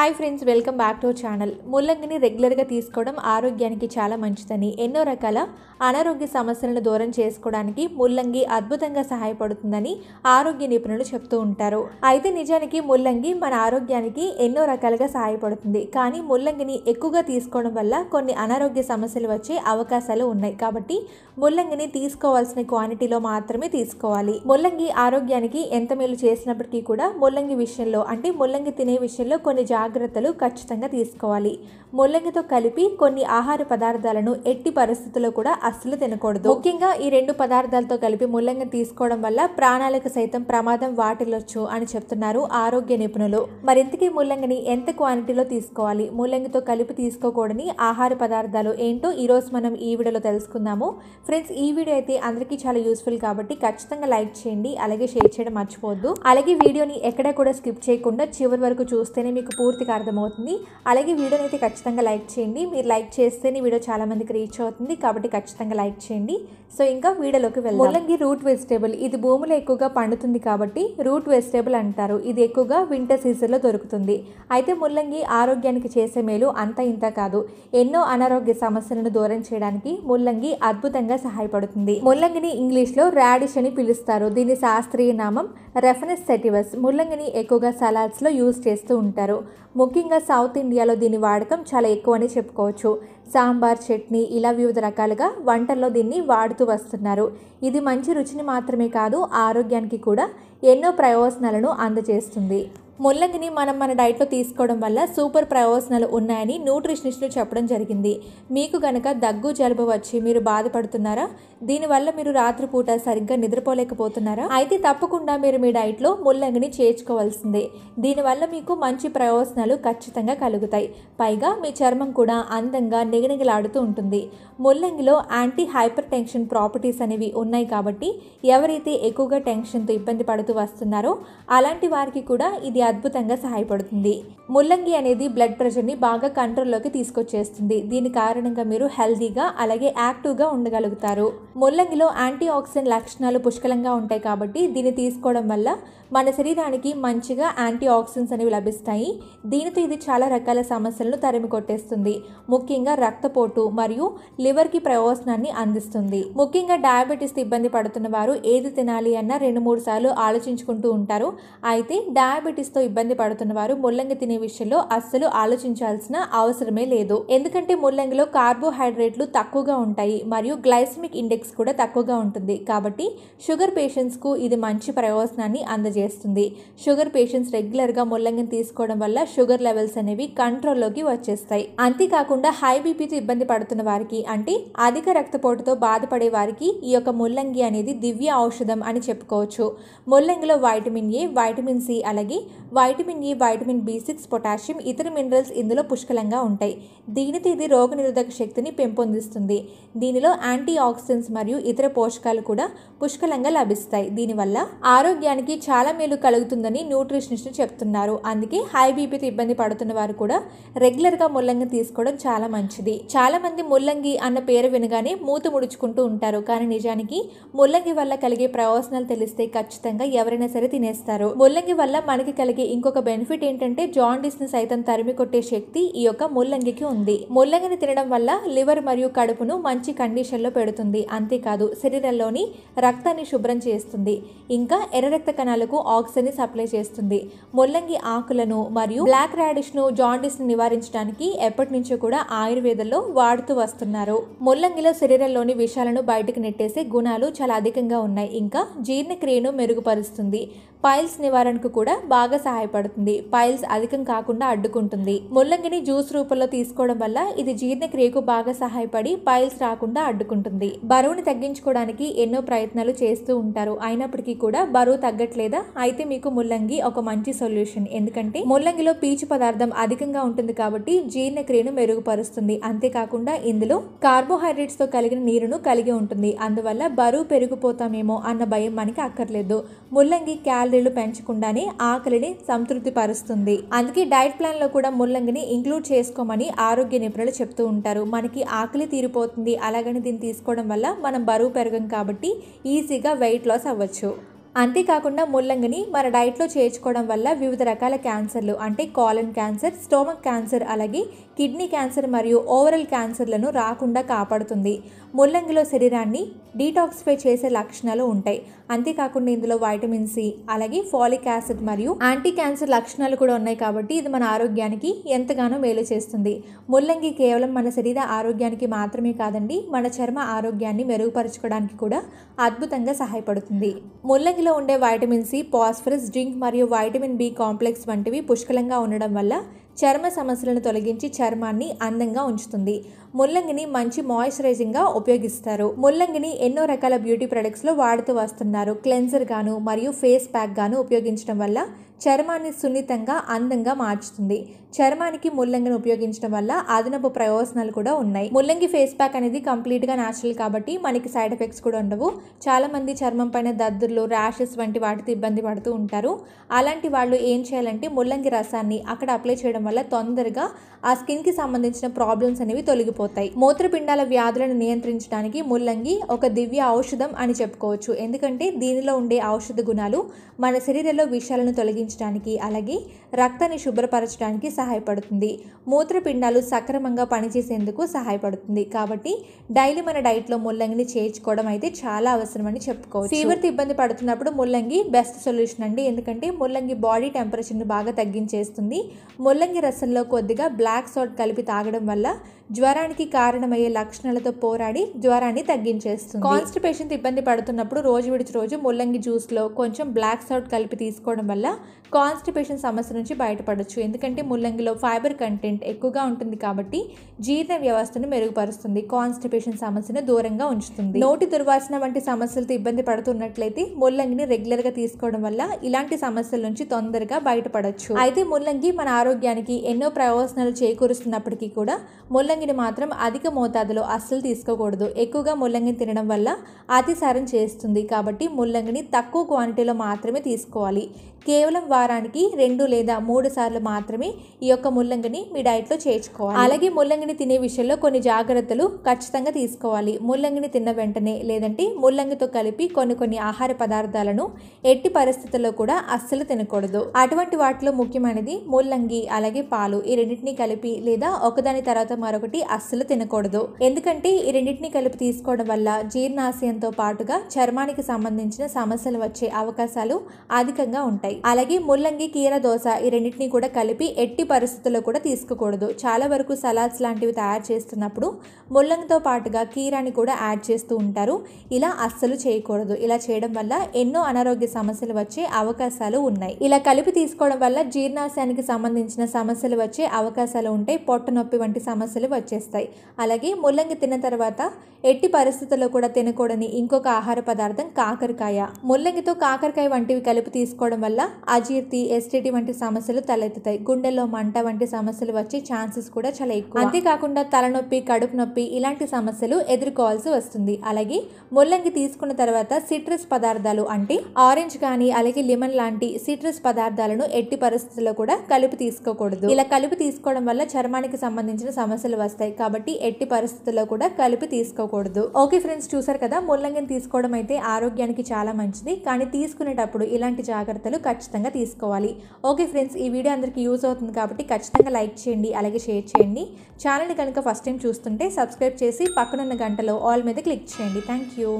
hi friends welcome back to our channel ముల్లంగిని రెగ్యులర్గా తీసుకోవడం ఆరోగ్యానికి చాలా మంచిదని ఎన్నో రకాల అనారోగ్య సమస్యలను దూరం చేసుకోవడానికి ముల్లంగి అద్భుతంగా సహాయపడుతుందని ఆరోగ్య నిపుణులు చెప్తూ ఉంటారు అయితే నిజానికి ముల్లంగి మన ఆరోగ్యానికి ఎన్నో రకాలుగా సహాయపడుతుంది కానీ ముల్లంగిని ఎక్కువగా తీసుకోవడం వల్ల కొన్ని అనారోగ్య సమస్యలు వచ్చే అవకాశాలు ఉన్నాయి కాబట్టి ముల్లంగిని తీసుకోవాల్సిన క్వాంటిటీలో మాత్రమే తీసుకోవాలి ముల్లంగి ఆరోగ్యానికి ఎంత మేలు చేసినప్పటికీ కూడా ముల్లంగి విషయంలో అంటే ముల్లంగి తినే విషయంలో కొన్ని జాగ్రత్తలు జాగ్రత్తలు ఖచ్చితంగా తీసుకోవాలి ముల్లంగితో కలిపి కొన్ని ఆహార పదార్థాలను ఎట్టి పరిస్థితుల్లో కూడా అస్సలు తినకూడదు ముఖ్యంగా ఈ రెండు పదార్థాలతో కలిపి ముల్లంగి తీసుకోవడం వల్ల ప్రాణాలకు సైతం ప్రమాదం వాటిల్లొచ్చు అని చెప్తున్నారు ఆరోగ్య నిపుణులు మరింతకీ ముల్లంగిని ఎంత క్వాంటిటీలో తీసుకోవాలి ముల్లంగితో కలిపి తీసుకోకూడని ఆహార పదార్థాలు ఏంటో ఈరోజు మనం ఈ వీడియోలో తెలుసుకుందాము ఫ్రెండ్స్ ఈ వీడియో అయితే అందరికీ చాలా యూస్ఫుల్ కాబట్టి ఖచ్చితంగా లైక్ చేయండి అలాగే షేర్ చేయడం మర్చిపోవద్దు అలాగే వీడియోని ఎక్కడ కూడా స్కిప్ చేయకుండా చివరి వరకు చూస్తేనే మీకు పూర్తిగా అర్థమవుతుంది అలాగే వీడియోని అయితే ఖచ్చితంగా లైక్ చేయండి మీరు లైక్ చేస్తేనే వీడియో చాలా మందికి రీచ్ అవుతుంది కాబట్టి ఖచ్చితంగా లైక్ చేయండి సో ఇంకా వీడియోలోకి వెళ్ళి ముల్లంగి రూట్ వెజిటేబుల్ ఇది భూమిలో ఎక్కువగా పండుతుంది కాబట్టి రూట్ వెజిటేబుల్ అంటారు ఇది ఎక్కువగా వింటర్ సీజన్లో దొరుకుతుంది అయితే ముల్లంగి ఆరోగ్యానికి చేసే మేలు అంత ఇంత కాదు ఎన్నో అనారోగ్య సమస్యలను దూరం చేయడానికి ముల్లంగి అద్భుతంగా సహాయపడుతుంది ముల్లంగిని ఇంగ్లీష్లో రాడిష్ అని పిలుస్తారు దీని శాస్త్రీయ నామం రెఫనస్ సెటివస్ ముల్లంగిని ఎక్కువగా సలాడ్స్లో యూజ్ చేస్తూ ఉంటారు ముఖ్యంగా సౌత్ ఇండియాలో దీని వాడకం చాలా ఎక్కువ అని చెప్పుకోవచ్చు సాంబార్ చట్నీ ఇలా వివిధ రకాలుగా వంటల్లో దీన్ని వాడుతూ వస్తున్నారు ఇది మంచి రుచిని మాత్రమే కాదు ఆరోగ్యానికి కూడా ఎన్నో ప్రయోజనాలను అందజేస్తుంది ముల్లంగిని మనం మన డైట్లో తీసుకోవడం వల్ల సూపర్ ప్రయోజనాలు ఉన్నాయని న్యూట్రిషనిస్టులు చెప్పడం జరిగింది మీకు గనక దగ్గు జలుబు వచ్చి మీరు బాధపడుతున్నారా దీనివల్ల మీరు రాత్రిపూట సరిగ్గా నిద్రపోలేకపోతున్నారా అయితే తప్పకుండా మీరు మీ డైట్లో ముల్లంగిని చేర్చుకోవాల్సిందే దీనివల్ల మీకు మంచి ప్రయోజనాలు ఖచ్చితంగా కలుగుతాయి పైగా మీ చర్మం కూడా అందంగా నిగనిగలాడుతూ ఉంటుంది ముల్లంగిలో యాంటీ హైపర్ టెన్షన్ ప్రాపర్టీస్ అనేవి ఉన్నాయి కాబట్టి ఎవరైతే ఎక్కువగా టెన్షన్తో ఇబ్బంది పడుతూ వస్తున్నారో అలాంటి వారికి కూడా ఇది అద్భుతంగా సహాయపడుతుంది ముల్లంగి అనేది బ్లడ్ ప్రెషర్ని బాగా కంట్రోల్లోకి తీసుకొచ్చేస్తుంది దీని కారణంగా మీరు హెల్దీగా అలాగే యాక్టివ్గా ఉండగలుగుతారు ముల్లంగిలో యాంటీ ఆక్సిడెంట్ లక్షణాలు పుష్కలంగా ఉంటాయి కాబట్టి దీన్ని తీసుకోవడం వల్ల మన శరీరానికి మంచిగా యాంటీ ఆక్సిడెంట్స్ అనేవి లభిస్తాయి దీనితో ఇది చాలా రకాల సమస్యలను తరిమి కొట్టేస్తుంది ముఖ్యంగా రక్తపోటు మరియు లివర్కి ప్రయోజనాన్ని అందిస్తుంది ముఖ్యంగా డయాబెటీస్ ఇబ్బంది పడుతున్న వారు ఏది తినాలి అన్న రెండు మూడు సార్లు ఆలోచించుకుంటూ ఉంటారు అయితే డయాబెటీస్తో ఇబ్బంది పడుతున్న వారు ముల్లంగి తినే విషయంలో అస్సలు ఆలోచించాల్సిన అవసరమే లేదు ఎందుకంటే ముల్లంగిలో కార్బోహైడ్రేట్లు తక్కువగా ఉంటాయి మరియు గ్లైసమిక్ ఇండెక్స్ కూడా తక్కువగా ఉంటుంది కాబట్టి షుగర్ పేషెంట్స్కు ఇది మంచి ప్రయోజనాన్ని అందజేస్తుంది షుగర్ పేషెంట్స్ రెగ్యులర్గా ముల్లంగిని తీసుకోవడం వల్ల షుగర్ లెవెల్స్ అనేవి కంట్రోల్లోకి వచ్చేస్తాయి అంతేకాకుండా హై బీపీ బీపీతో ఇబ్బంది పడుతున్న వారికి అంటే అధిక రక్తపోటుతో బాధపడే వారికి ఈ యొక్క ముల్లంగి అనేది దివ్య ఔషధం అని చెప్పుకోవచ్చు ముల్లంగిలో వైటమిన్ ఏ వైటమిన్ సి అలాగే vitamin A vitamin B six potassium ఇతర మినరల్స్ ఇందులో పుష్కలంగా ఉంటాయి దీనితో ఇది రోగనిరోధక శక్తిని పెంపొందిస్తుంది దీనిలో యాంటీ ఆక్సిడెంట్స్ మరియు ఇతర పోషకాలు కూడా పుష్కలంగా లభిస్తాయి దీనివల్ల ఆరోగ్యానికి చాలా మేలు కలుగుతుందని న్యూట్రిషనిస్టులు చెప్తున్నారు అందుకే హై బీపీతో ఇబ్బంది పడుతున్న వారు కూడా రెగ్యులర్గా ముల్లంగి తీసుకోవడం చాలా మంచిది ముల్లంగిది చాలామంది ముల్లంగి అన్న పేరు వినగానే మూత ముడుచుకుంటూ ఉంటారు కానీ నిజానికి ముల్లంగి వల్ల కలిగే ప్రయోజనాలు తెలిస్తే ఖచ్చితంగా ఎవరైనా సరే తినేస్తారు ముల్లంగి వల్ల మనకి కలిగే ఇంకొక బెనిఫిట్ ఏంటంటే జాండీస్ ని సైతం తరిమి కొట్టే శక్తి ఈ యొక్క ముల్లంగికి ఉంది ముల్లంగిని తినడం వల్ల లివర్ మరియు కడుపును మంచి కండిషన్ లో పెడుతుంది అంతేకాదు శరీరంలోని రక్తాన్ని శుభ్రం చేస్తుంది ఇంకా ఎర్ర రక్త కణాలకు ఆక్సిజన్ ని సప్లై చేస్తుంది ముల్లంగి ఆకులను మరియు బ్లాక్ రాడిష్ ను జాండీస్ ని నివారించడానికి ఎప్పటి నుంచో కూడా ఆయుర్వేద విధుల్లో వాడుతూ వస్తున్నారు ముల్లంగిలో శరీరంలోని విషాలను బయటకు నెట్టేసే గుణాలు చాలా అధికంగా ఉన్నాయి ఇంకా జీర్ణక్రియను మెరుగుపరుస్తుంది పైల్స్ నివారణకు కూడా బాగా సహాయపడుతుంది పైల్స్ అధికం కాకుండా అడ్డుకుంటుంది ముల్లంగిని జ్యూస్ రూపంలో తీసుకోవడం వల్ల ఇది జీర్ణక్రియకు బాగా సహాయపడి పైల్స్ రాకుండా అడ్డుకుంటుంది బరువుని తగ్గించుకోవడానికి ఎన్నో ప్రయత్నాలు చేస్తూ ఉంటారు అయినప్పటికీ కూడా బరువు తగ్గట్లేదా అయితే మీకు ముల్లంగి ఒక మంచి సొల్యూషన్ ఎందుకంటే ముల్లంగిలో పీచు పదార్థం అధికంగా ఉంటుంది కాబట్టి జీర్ణక్రియను మెరుగుపరుస్తుంది అంతేకాకుండా ఇందులో కార్బోహైడ్రేట్స్తో కలిగిన నీరును కలిగి ఉంటుంది అందువల్ల బరువు పెరిగిపోతామేమో అన్న భయం మనకి అక్కర్లేదు ముల్లంగి క్యాలరీలు పెంచకుండానే ఆకలిని సంతృప్తి పరుస్తుంది అందుకే డైట్ ప్లాన్లో కూడా ముల్లంగిని ఇంక్లూడ్ చేసుకోమని ఆరోగ్య నిపుణులు చెప్తూ ఉంటారు మనకి ఆకలి తీరిపోతుంది అలాగని దీన్ని తీసుకోవడం వల్ల మనం బరువు పెరగం కాబట్టి ఈజీగా వెయిట్ లాస్ అవ్వచ్చు అంతేకాకుండా ముల్లంగిని మన డైట్లో చేర్చుకోవడం వల్ల వివిధ రకాల క్యాన్సర్లు అంటే కాలన్ క్యాన్సర్ స్టోమక్ క్యాన్సర్ అలాగే కిడ్నీ క్యాన్సర్ మరియు ఓవరల్ క్యాన్సర్లను రాకుండా కాపాడుతుంది ముల్లంగిలో శరీరాన్ని డీటాక్సిఫై చేసే లక్షణాలు ఉంటాయి అంతేకాకుండా ఇందులో వైటమిన్ సి అలాగే ఫాలిక్ యాసిడ్ మరియు యాంటీ క్యాన్సర్ లక్షణాలు కూడా ఉన్నాయి కాబట్టి ఇది మన ఆరోగ్యానికి ఎంతగానో మేలు చేస్తుంది ముల్లంగి కేవలం మన శరీర ఆరోగ్యానికి మాత్రమే కాదండి మన చర్మ ఆరోగ్యాన్ని మెరుగుపరచుకోవడానికి కూడా అద్భుతంగా సహాయపడుతుంది ముల్లంగిలో ఉండే వైటమిన్ సి పాస్ఫరస్ జింక్ మరియు వైటమిన్ బి కాంప్లెక్స్ వంటివి పుష్కలంగా ఉండడం వల్ల చర్మ సమస్యలను తొలగించి చర్మాన్ని అందంగా ఉంచుతుంది ముల్లంగిని మంచి మాయిశ్చరైజింగ్గా ఉపయోగిస్తారు ముల్లంగిని ఎన్నో రకాల బ్యూటీ ప్రొడక్ట్స్లో వాడుతూ వస్తున్నారు క్లెన్సర్ గాను మరియు ఫేస్ ప్యాక్ గాను ఉపయోగించడం వల్ల చర్మాన్ని సున్నితంగా అందంగా మార్చుతుంది చర్మానికి ముల్లంగిని ఉపయోగించడం వల్ల అదనపు ప్రయోజనాలు కూడా ఉన్నాయి ముల్లంగి ఫేస్ ప్యాక్ అనేది కంప్లీట్గా న్యాచురల్ కాబట్టి మనకి సైడ్ ఎఫెక్ట్స్ కూడా ఉండవు చాలామంది చర్మం పైన దద్దుర్లు ర్యాషెస్ వంటి వాటితో ఇబ్బంది పడుతూ ఉంటారు అలాంటి వాళ్ళు ఏం చేయాలంటే ముల్లంగి రసాన్ని అక్కడ అప్లై చేయడం వల్ల తొందరగా ఆ స్కిన్కి సంబంధించిన ప్రాబ్లమ్స్ అనేవి తొలగిపోతాయి మూత్రపిండాల వ్యాధులను నియంత్రించడానికి ముల్లంగి ఒక దివ్య ఔషధం అని చెప్పుకోవచ్చు ఎందుకంటే దీనిలో ఉండే ఔషధ గుణాలు మన శరీరంలో విషయాలను తొలగించి తగ్గించడానికి అలాగే రక్తాన్ని శుభ్రపరచడానికి సహాయపడుతుంది మూత్రపిండాలు సక్రమంగా పనిచేసేందుకు సహాయపడుతుంది కాబట్టి డైలీ మన డైట్లో ముల్లంగిని చేర్చుకోవడం అయితే చాలా అవసరమని చెప్పుకోవచ్చు ఫీవర్తో ఇబ్బంది పడుతున్నప్పుడు ముల్లంగి బెస్ట్ సొల్యూషన్ అండి ఎందుకంటే ముల్లంగి బాడీ టెంపరేచర్ని బాగా తగ్గించేస్తుంది ముల్లంగి రసంలో కొద్దిగా బ్లాక్ సాల్ట్ కలిపి తాగడం వల్ల జ్వరానికి కారణమయ్యే లక్షణాలతో పోరాడి జ్వరాన్ని తగ్గించేస్తుంది కాన్స్టిపేషన్తో ఇబ్బంది పడుతున్నప్పుడు రోజు విడిచి రోజు ముల్లంగి జ్యూస్లో కొంచెం బ్లాక్ సాల్ట్ కలిపి తీసుకోవడం వల్ల కాన్స్టిపేషన్ సమస్య నుంచి బయటపడవచ్చు ఎందుకంటే ముల్లంగిలో ఫైబర్ కంటెంట్ ఎక్కువగా ఉంటుంది కాబట్టి జీర్ణ వ్యవస్థను మెరుగుపరుస్తుంది కాన్స్టిపేషన్ సమస్యను దూరంగా ఉంచుతుంది నోటి దుర్వాసన వంటి సమస్యలతో ఇబ్బంది పడుతున్నట్లయితే ముల్లంగిని రెగ్యులర్గా తీసుకోవడం వల్ల ఇలాంటి సమస్యల నుంచి తొందరగా బయటపడవచ్చు అయితే ముల్లంగి మన ఆరోగ్యానికి ఎన్నో ప్రయోజనాలు చేకూరుస్తున్నప్పటికీ కూడా ముల్లంగిని మాత్రం అధిక మోతాదులో అస్సలు తీసుకోకూడదు ఎక్కువగా ముల్లంగిని తినడం వల్ల అతిసారం చేస్తుంది కాబట్టి ముల్లంగిని తక్కువ క్వాంటిటీలో మాత్రమే తీసుకోవాలి కేవలం వారానికి రెండు లేదా మూడు సార్లు మాత్రమే ఈ యొక్క ముల్లంగిని మీ డైట్లో చేర్చుకోవాలి అలాగే ముల్లంగిని తినే విషయంలో కొన్ని జాగ్రత్తలు ఖచ్చితంగా తీసుకోవాలి ముల్లంగిని తిన్న వెంటనే లేదంటే ముల్లంగితో కలిపి కొన్ని కొన్ని ఆహార పదార్థాలను ఎట్టి పరిస్థితుల్లో కూడా అస్సలు తినకూడదు అటువంటి వాటిలో ముఖ్యమైనది ముల్లంగి అలాగే పాలు ఈ రెండింటిని కలిపి లేదా ఒకదాని తర్వాత మరొకటి అస్సలు తినకూడదు ఎందుకంటే ఈ రెండింటిని కలిపి తీసుకోవడం వల్ల జీర్ణాశయంతో పాటుగా చర్మానికి సంబంధించిన సమస్యలు వచ్చే అవకాశాలు అధికంగా ఉంటాయి ఉంటాయి అలాగే ముల్లంగి కీర దోశ ఈ రెండింటిని కూడా కలిపి ఎట్టి పరిస్థితుల్లో కూడా తీసుకోకూడదు చాలా వరకు సలాడ్స్ లాంటివి తయారు చేస్తున్నప్పుడు ముల్లంగితో పాటుగా కీరాని కూడా యాడ్ చేస్తూ ఉంటారు ఇలా అస్సలు చేయకూడదు ఇలా చేయడం వల్ల ఎన్నో అనారోగ్య సమస్యలు వచ్చే అవకాశాలు ఉన్నాయి ఇలా కలిపి తీసుకోవడం వల్ల జీర్ణాశయానికి సంబంధించిన సమస్యలు వచ్చే అవకాశాలు ఉంటాయి పొట్ట నొప్పి వంటి సమస్యలు వచ్చేస్తాయి అలాగే ముల్లంగి తిన్న తర్వాత ఎట్టి పరిస్థితుల్లో కూడా తినకూడని ఇంకొక ఆహార పదార్థం కాకరకాయ ముల్లంగితో కాకరకాయ వంటివి కలిపి తీసుకోవడం వల్ల వల్ల అజీర్తి ఎస్టిటీ వంటి సమస్యలు తలెత్తుతాయి గుండెల్లో మంట వంటి సమస్యలు వచ్చే ఛాన్సెస్ కూడా చాలా ఎక్కువ అంతేకాకుండా తలనొప్పి కడుపు నొప్పి ఇలాంటి సమస్యలు ఎదుర్కోవాల్సి వస్తుంది అలాగే ముల్లంగి తీసుకున్న తర్వాత సిట్రస్ పదార్థాలు అంటే ఆరెంజ్ కానీ అలాగే లిమన్ లాంటి సిట్రస్ పదార్థాలను ఎట్టి పరిస్థితుల్లో కూడా కలిపి తీసుకోకూడదు ఇలా కలిపి తీసుకోవడం వల్ల చర్మానికి సంబంధించిన సమస్యలు వస్తాయి కాబట్టి ఎట్టి పరిస్థితుల్లో కూడా కలిపి తీసుకోకూడదు ఓకే ఫ్రెండ్స్ చూసారు కదా ముల్లంగిని తీసుకోవడం అయితే ఆరోగ్యానికి చాలా మంచిది కానీ తీసుకునేటప్పుడు ఇలాంటి జాగ్రత్తలు ఖచ్చితంగా తీసుకోవాలి ఓకే ఫ్రెండ్స్ ఈ వీడియో అందరికీ యూజ్ అవుతుంది కాబట్టి ఖచ్చితంగా లైక్ చేయండి అలాగే షేర్ చేయండి ఛానల్ని కనుక ఫస్ట్ టైం చూస్తుంటే సబ్స్క్రైబ్ చేసి పక్కనున్న గంటలో ఆల్ మీద క్లిక్ చేయండి థ్యాంక్ యూ